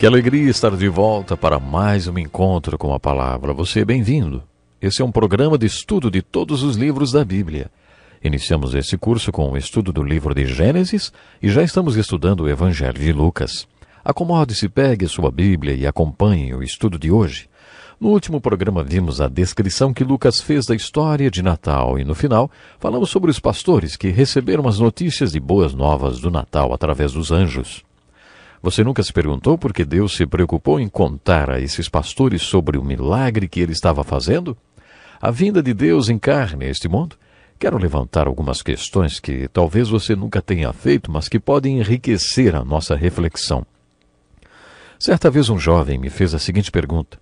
Que alegria estar de volta para mais um encontro com a palavra. Você é bem-vindo. Esse é um programa de estudo de todos os livros da Bíblia. Iniciamos esse curso com o estudo do livro de Gênesis e já estamos estudando o Evangelho de Lucas. Acomode-se, pegue sua Bíblia e acompanhe o estudo de hoje. No último programa vimos a descrição que Lucas fez da história de Natal e no final falamos sobre os pastores que receberam as notícias de boas novas do Natal através dos anjos. Você nunca se perguntou por que Deus se preocupou em contar a esses pastores sobre o milagre que ele estava fazendo? A vinda de Deus em carne a este mundo? Quero levantar algumas questões que talvez você nunca tenha feito, mas que podem enriquecer a nossa reflexão. Certa vez um jovem me fez a seguinte pergunta: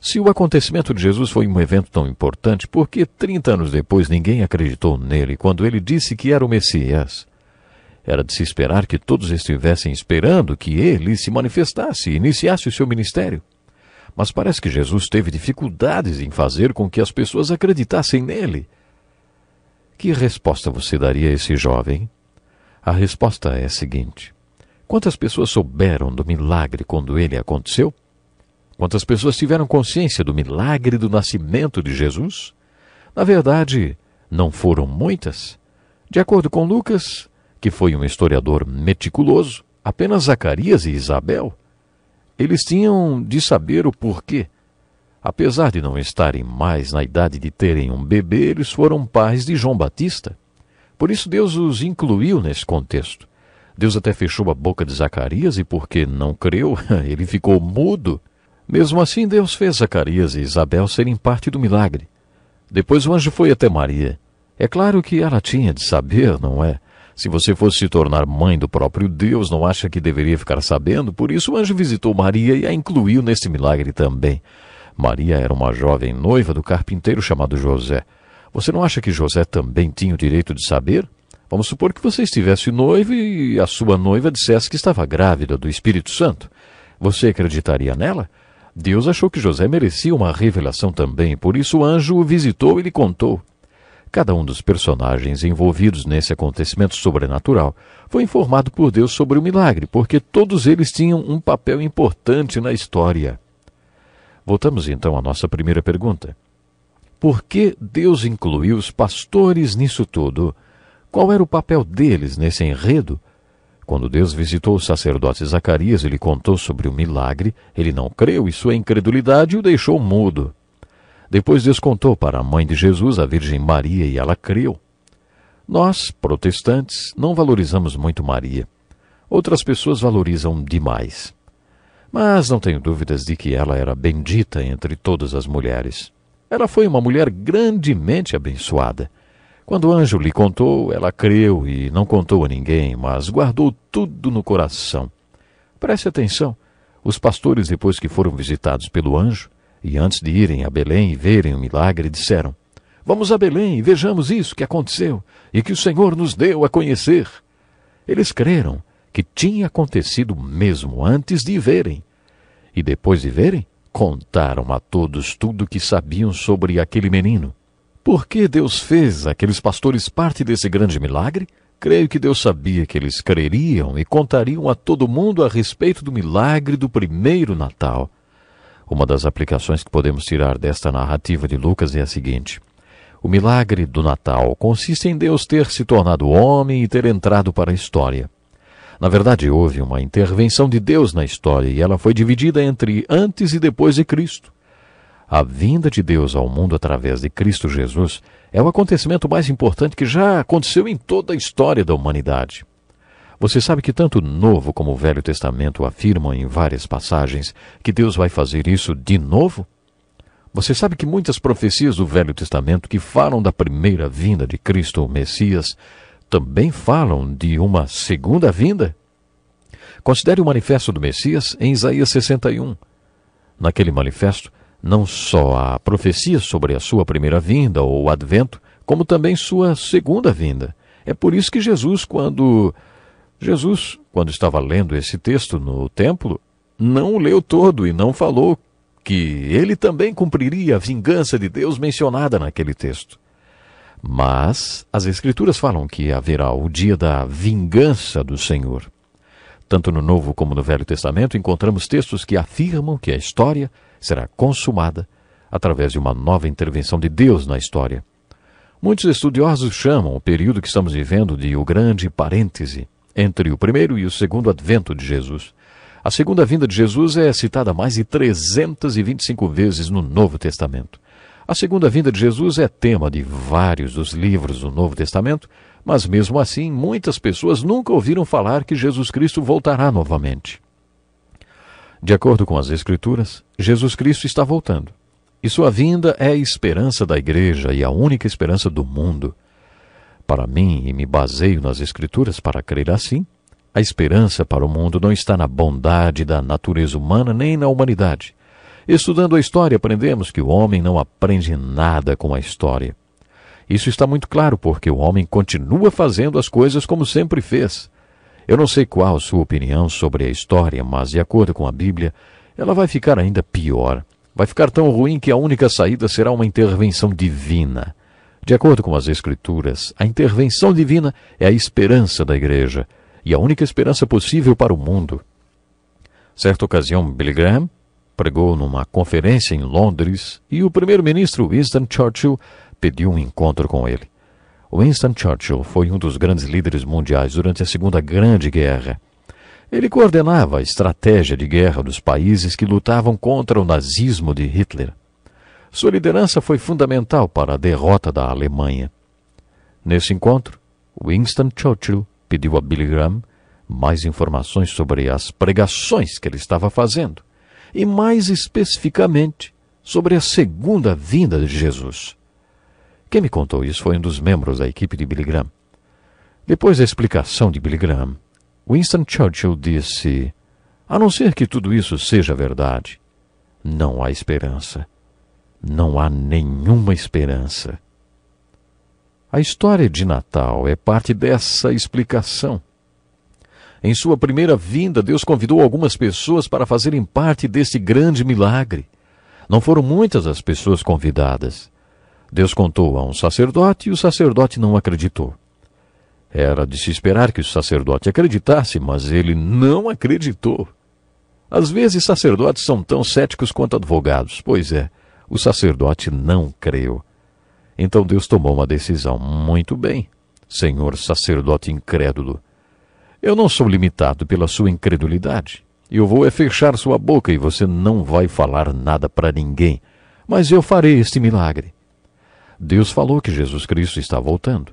Se o acontecimento de Jesus foi um evento tão importante, por que 30 anos depois ninguém acreditou nele quando ele disse que era o Messias? Era de se esperar que todos estivessem esperando que ele se manifestasse e iniciasse o seu ministério. Mas parece que Jesus teve dificuldades em fazer com que as pessoas acreditassem nele. Que resposta você daria a esse jovem? A resposta é a seguinte: quantas pessoas souberam do milagre quando ele aconteceu? Quantas pessoas tiveram consciência do milagre do nascimento de Jesus? Na verdade, não foram muitas. De acordo com Lucas, que foi um historiador meticuloso, apenas Zacarias e Isabel, eles tinham de saber o porquê. Apesar de não estarem mais na idade de terem um bebê, eles foram pais de João Batista. Por isso Deus os incluiu nesse contexto. Deus até fechou a boca de Zacarias e porque não creu, ele ficou mudo. Mesmo assim, Deus fez Zacarias e Isabel serem parte do milagre. Depois o anjo foi até Maria. É claro que ela tinha de saber, não é? Se você fosse se tornar mãe do próprio Deus, não acha que deveria ficar sabendo? Por isso o anjo visitou Maria e a incluiu nesse milagre também. Maria era uma jovem noiva do carpinteiro chamado José. Você não acha que José também tinha o direito de saber? Vamos supor que você estivesse noivo e a sua noiva dissesse que estava grávida do Espírito Santo. Você acreditaria nela? Deus achou que José merecia uma revelação também, por isso o anjo o visitou e lhe contou. Cada um dos personagens envolvidos nesse acontecimento sobrenatural foi informado por Deus sobre o milagre, porque todos eles tinham um papel importante na história. Voltamos então à nossa primeira pergunta. Por que Deus incluiu os pastores nisso tudo? Qual era o papel deles nesse enredo? Quando Deus visitou o sacerdote Zacarias e lhe contou sobre o milagre, ele não creu e sua incredulidade o deixou mudo. Depois descontou para a mãe de Jesus, a Virgem Maria, e ela creu. Nós, protestantes, não valorizamos muito Maria. Outras pessoas valorizam demais. Mas não tenho dúvidas de que ela era bendita entre todas as mulheres. Ela foi uma mulher grandemente abençoada. Quando o anjo lhe contou, ela creu e não contou a ninguém, mas guardou tudo no coração. Preste atenção: os pastores, depois que foram visitados pelo anjo, e antes de irem a Belém e verem o milagre, disseram: Vamos a Belém e vejamos isso que aconteceu e que o Senhor nos deu a conhecer. Eles creram que tinha acontecido mesmo antes de verem. E depois de verem, contaram a todos tudo o que sabiam sobre aquele menino. Por que Deus fez aqueles pastores parte desse grande milagre? Creio que Deus sabia que eles creriam e contariam a todo mundo a respeito do milagre do primeiro Natal. Uma das aplicações que podemos tirar desta narrativa de Lucas é a seguinte: o milagre do Natal consiste em Deus ter se tornado homem e ter entrado para a história. Na verdade, houve uma intervenção de Deus na história e ela foi dividida entre antes e depois de Cristo. A vinda de Deus ao mundo através de Cristo Jesus é o acontecimento mais importante que já aconteceu em toda a história da humanidade. Você sabe que tanto o Novo como o Velho Testamento afirmam em várias passagens que Deus vai fazer isso de novo? Você sabe que muitas profecias do Velho Testamento que falam da primeira vinda de Cristo, o Messias, também falam de uma segunda vinda? Considere o manifesto do Messias em Isaías 61. Naquele manifesto, não só há profecias sobre a sua primeira vinda ou advento, como também sua segunda vinda. É por isso que Jesus, quando Jesus, quando estava lendo esse texto no templo, não o leu todo e não falou que ele também cumpriria a vingança de Deus mencionada naquele texto. Mas as Escrituras falam que haverá o dia da vingança do Senhor. Tanto no Novo como no Velho Testamento encontramos textos que afirmam que a história será consumada através de uma nova intervenção de Deus na história. Muitos estudiosos chamam o período que estamos vivendo de o grande parêntese, entre o primeiro e o segundo advento de Jesus. A segunda vinda de Jesus é citada mais de 325 vezes no Novo Testamento. A segunda vinda de Jesus é tema de vários dos livros do Novo Testamento, mas mesmo assim muitas pessoas nunca ouviram falar que Jesus Cristo voltará novamente. De acordo com as Escrituras, Jesus Cristo está voltando. E sua vinda é a esperança da igreja e a única esperança do mundo para mim e me baseio nas Escrituras para crer assim, a esperança para o mundo não está na bondade da natureza humana nem na humanidade. Estudando a história, aprendemos que o homem não aprende nada com a história. Isso está muito claro porque o homem continua fazendo as coisas como sempre fez. Eu não sei qual a sua opinião sobre a história, mas, de acordo com a Bíblia, ela vai ficar ainda pior. Vai ficar tão ruim que a única saída será uma intervenção divina. De acordo com as Escrituras, a intervenção divina é a esperança da igreja e a única esperança possível para o mundo. Certa ocasião, Billy Graham pregou numa conferência em Londres e o primeiro-ministro Winston Churchill pediu um encontro com ele. Winston Churchill foi um dos grandes líderes mundiais durante a Segunda Grande Guerra. Ele coordenava a estratégia de guerra dos países que lutavam contra o nazismo de Hitler. Sua liderança foi fundamental para a derrota da Alemanha. Nesse encontro, Winston Churchill pediu a Billy Graham mais informações sobre as pregações que ele estava fazendo e, mais especificamente, sobre a segunda vinda de Jesus. Quem me contou isso foi um dos membros da equipe de Billy Graham. Depois da explicação de Billy Graham, Winston Churchill disse: A não ser que tudo isso seja verdade, não há esperança não há nenhuma esperança. A história de Natal é parte dessa explicação. Em sua primeira vinda, Deus convidou algumas pessoas para fazerem parte desse grande milagre. Não foram muitas as pessoas convidadas. Deus contou a um sacerdote e o sacerdote não acreditou. Era de se esperar que o sacerdote acreditasse, mas ele não acreditou. Às vezes, sacerdotes são tão céticos quanto advogados. Pois é, o sacerdote não creu. Então Deus tomou uma decisão. Muito bem, senhor sacerdote incrédulo. Eu não sou limitado pela sua incredulidade. Eu vou é fechar sua boca e você não vai falar nada para ninguém. Mas eu farei este milagre. Deus falou que Jesus Cristo está voltando.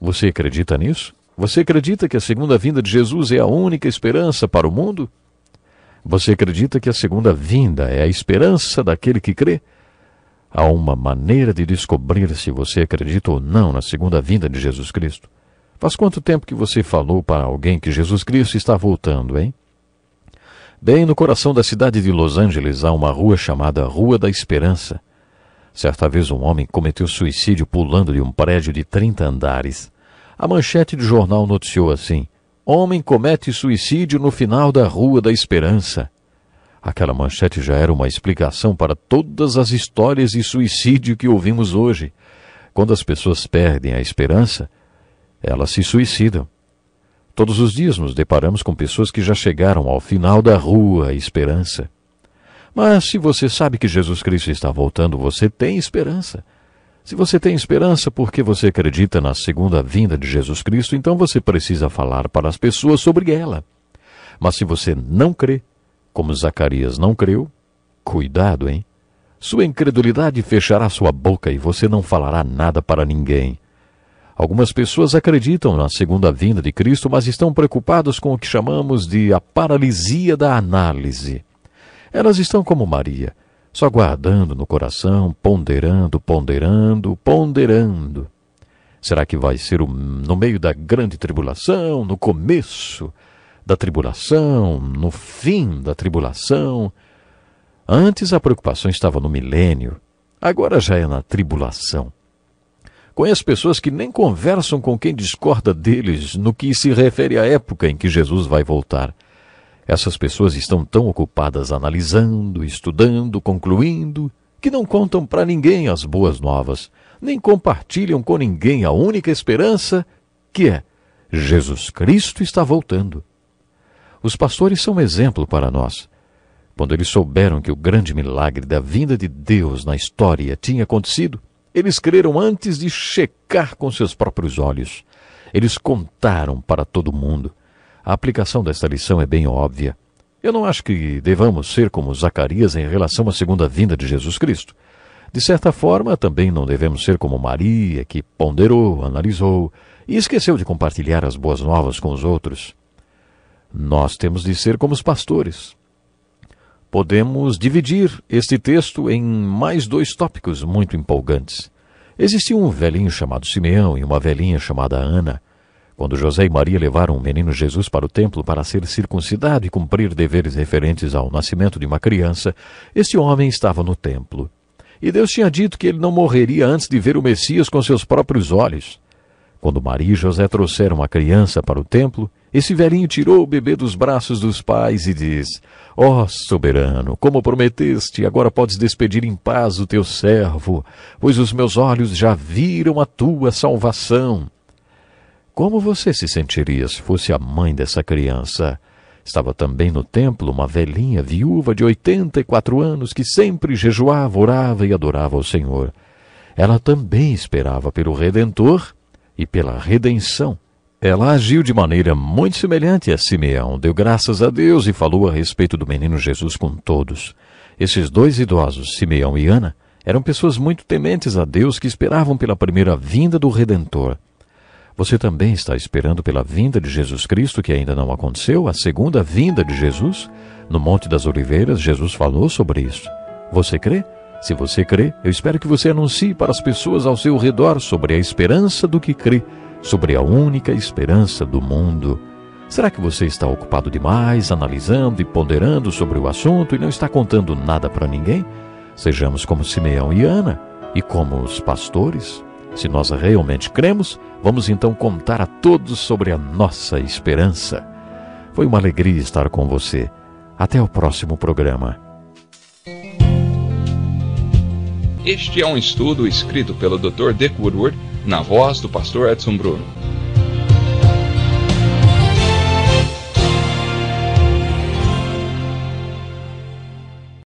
Você acredita nisso? Você acredita que a segunda vinda de Jesus é a única esperança para o mundo? Você acredita que a segunda vinda é a esperança daquele que crê? Há uma maneira de descobrir se você acredita ou não na segunda vinda de Jesus Cristo. Faz quanto tempo que você falou para alguém que Jesus Cristo está voltando, hein? Bem no coração da cidade de Los Angeles há uma rua chamada Rua da Esperança. Certa vez um homem cometeu suicídio pulando de um prédio de 30 andares. A manchete do jornal noticiou assim: Homem comete suicídio no final da Rua da Esperança. Aquela manchete já era uma explicação para todas as histórias de suicídio que ouvimos hoje. Quando as pessoas perdem a esperança, elas se suicidam. Todos os dias nos deparamos com pessoas que já chegaram ao final da rua esperança. Mas se você sabe que Jesus Cristo está voltando, você tem esperança. Se você tem esperança porque você acredita na segunda vinda de Jesus Cristo, então você precisa falar para as pessoas sobre ela. Mas se você não crê, como Zacarias não creu, cuidado, hein? Sua incredulidade fechará sua boca e você não falará nada para ninguém. Algumas pessoas acreditam na segunda vinda de Cristo, mas estão preocupadas com o que chamamos de a paralisia da análise. Elas estão como Maria, só guardando no coração, ponderando, ponderando, ponderando. Será que vai ser no meio da grande tribulação, no começo? da tribulação, no fim da tribulação. Antes a preocupação estava no milênio, agora já é na tribulação. Conheço pessoas que nem conversam com quem discorda deles no que se refere à época em que Jesus vai voltar. Essas pessoas estão tão ocupadas analisando, estudando, concluindo, que não contam para ninguém as boas novas, nem compartilham com ninguém a única esperança, que é Jesus Cristo está voltando. Os pastores são um exemplo para nós. Quando eles souberam que o grande milagre da vinda de Deus na história tinha acontecido, eles creram antes de checar com seus próprios olhos. Eles contaram para todo mundo. A aplicação desta lição é bem óbvia. Eu não acho que devamos ser como Zacarias em relação à segunda vinda de Jesus Cristo. De certa forma, também não devemos ser como Maria, que ponderou, analisou e esqueceu de compartilhar as boas novas com os outros. Nós temos de ser como os pastores. Podemos dividir este texto em mais dois tópicos muito empolgantes. Existia um velhinho chamado Simeão e uma velhinha chamada Ana. Quando José e Maria levaram o menino Jesus para o templo para ser circuncidado e cumprir deveres referentes ao nascimento de uma criança, este homem estava no templo. E Deus tinha dito que ele não morreria antes de ver o Messias com seus próprios olhos. Quando Maria e José trouxeram a criança para o templo, esse velhinho tirou o bebê dos braços dos pais e diz: Ó oh, soberano, como prometeste, agora podes despedir em paz o teu servo, pois os meus olhos já viram a tua salvação. Como você se sentiria se fosse a mãe dessa criança? Estava também no templo uma velhinha viúva de oitenta e quatro anos que sempre jejuava, orava e adorava ao Senhor. Ela também esperava pelo Redentor e pela redenção ela agiu de maneira muito semelhante a Simeão, deu graças a Deus e falou a respeito do menino Jesus com todos. Esses dois idosos, Simeão e Ana, eram pessoas muito tementes a Deus que esperavam pela primeira vinda do Redentor. Você também está esperando pela vinda de Jesus Cristo, que ainda não aconteceu, a segunda vinda de Jesus? No Monte das Oliveiras, Jesus falou sobre isso. Você crê? Se você crê, eu espero que você anuncie para as pessoas ao seu redor sobre a esperança do que crê sobre a única esperança do mundo. Será que você está ocupado demais, analisando e ponderando sobre o assunto e não está contando nada para ninguém? Sejamos como Simeão e Ana e como os pastores. Se nós realmente cremos, vamos então contar a todos sobre a nossa esperança. Foi uma alegria estar com você. Até o próximo programa. Este é um estudo escrito pelo Dr. Dick Woodward na voz do pastor Edson Bruno.